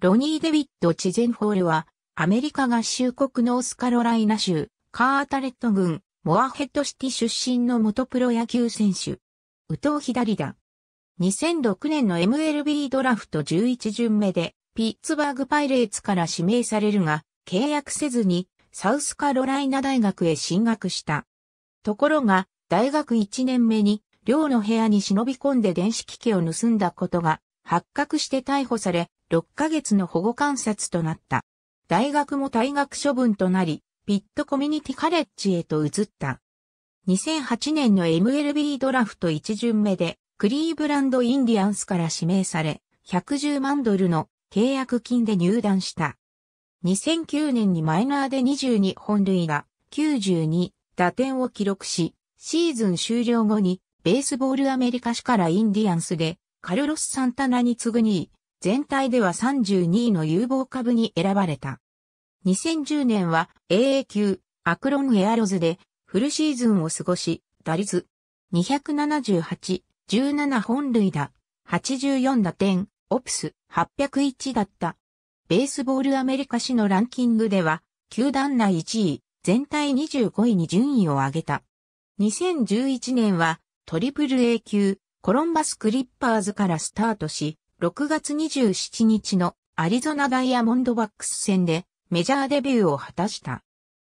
ロニー・デビッド・チゼンホールは、アメリカ合衆国ノースカロライナ州、カータレット郡、モアヘッドシティ出身の元プロ野球選手。右投左打。2006年の MLB ドラフト11巡目で、ピッツバーグパイレーツから指名されるが、契約せずに、サウスカロライナ大学へ進学した。ところが、大学1年目に、寮の部屋に忍び込んで電子機器を盗んだことが発覚して逮捕され、6ヶ月の保護観察となった。大学も退学処分となり、ピットコミュニティカレッジへと移った。2008年の MLB ドラフト1巡目で、クリーブランドインディアンスから指名され、110万ドルの契約金で入団した。2009年にマイナーで22本塁打、92打点を記録し、シーズン終了後にベースボールアメリカ市からインディアンスでカルロス・サンタナに次ぐ2位、全体では32位の有望株に選ばれた。2010年は AA 級アクロンエアロズでフルシーズンを過ごし、打率278、17本塁打、84打点、オプス801だった。ベースボールアメリカ市のランキングでは、球団内1位、全体25位に順位を上げた。2011年はトリプル A 級コロンバスクリッパーズからスタートし、6月27日のアリゾナダイヤモンドバックス戦でメジャーデビューを果たした。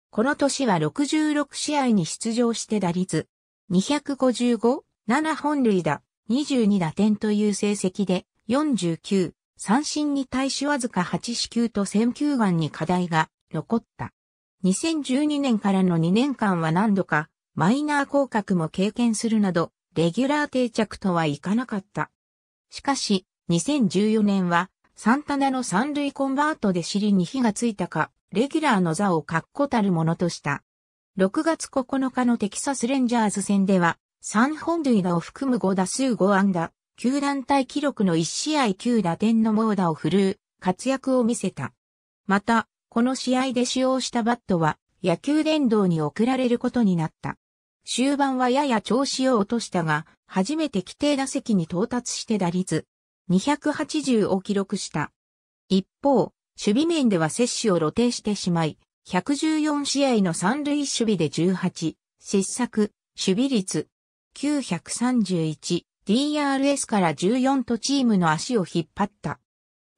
この年は66試合に出場して打率255、7本塁打、22打点という成績で49、三振に対しわずか8四球と選球眼に課題が残った。2012年からの2年間は何度かマイナー降格も経験するなど、レギュラー定着とはいかなかった。しかし、2014年は、サンタナの三塁コンバートで尻に火がついたか、レギュラーの座を確固たるものとした。6月9日のテキサスレンジャーズ戦では、3本塁打を含む5打数5安打、球団体記録の1試合9打点の猛打を振るう活躍を見せた。また、この試合で使用したバットは野球殿堂に送られることになった。終盤はやや調子を落としたが、初めて規定打席に到達して打率280を記録した。一方、守備面では接種を露呈してしまい、114試合の三塁守備で18、失策、守備率、931、DRS から14とチームの足を引っ張った。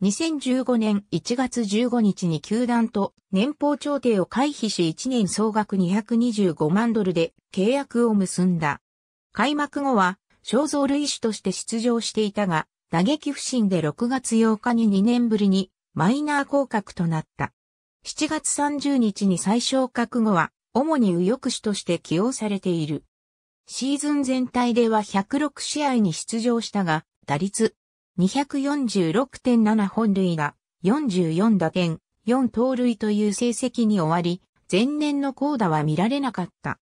2015年1月15日に球団と年俸調停を回避し1年総額225万ドルで契約を結んだ。開幕後は肖像類種として出場していたが、打撃不振で6月8日に2年ぶりにマイナー降格となった。7月30日に最小格後は、主に右翼手として起用されている。シーズン全体では106試合に出場したが、打率246.7本塁が44打点、4盗塁という成績に終わり、前年の高打は見られなかった。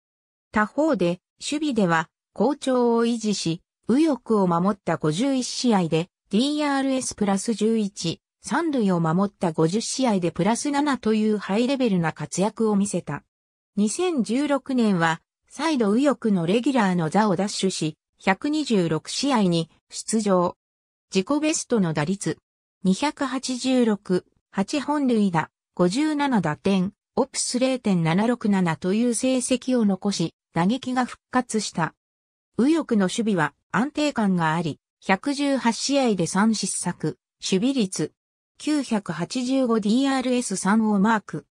他方で、守備では好調を維持し、右翼を守った51試合で DRS プラス11、三塁を守った50試合でプラス7というハイレベルな活躍を見せた。2016年は、再度右翼のレギュラーの座を奪取し、126試合に出場。自己ベストの打率、286、8本塁打、57打点、オプス0.767という成績を残し、打撃が復活した。右翼の守備は、安定感があり、118試合で3失策、守備率 985DRS3 をマーク。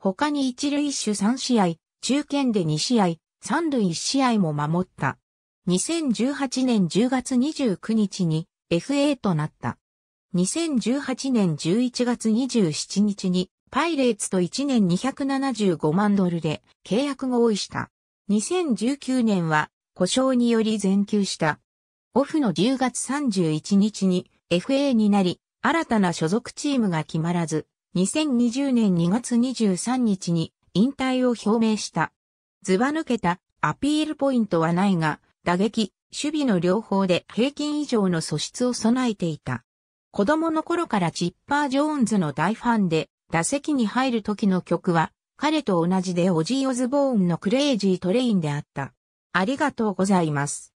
他に一塁手3試合、中堅で2試合、三塁1試合も守った。2018年10月29日に FA となった。2018年11月27日にパイレーツと1年275万ドルで契約合意した。2019年は故障により全休した。オフの10月31日に FA になり、新たな所属チームが決まらず、2020年2月23日に引退を表明した。ズバ抜けたアピールポイントはないが、打撃、守備の両方で平均以上の素質を備えていた。子供の頃からチッパー・ジョーンズの大ファンで、打席に入る時の曲は、彼と同じでオジー・オズボーンのクレイジー・トレインであった。ありがとうございます。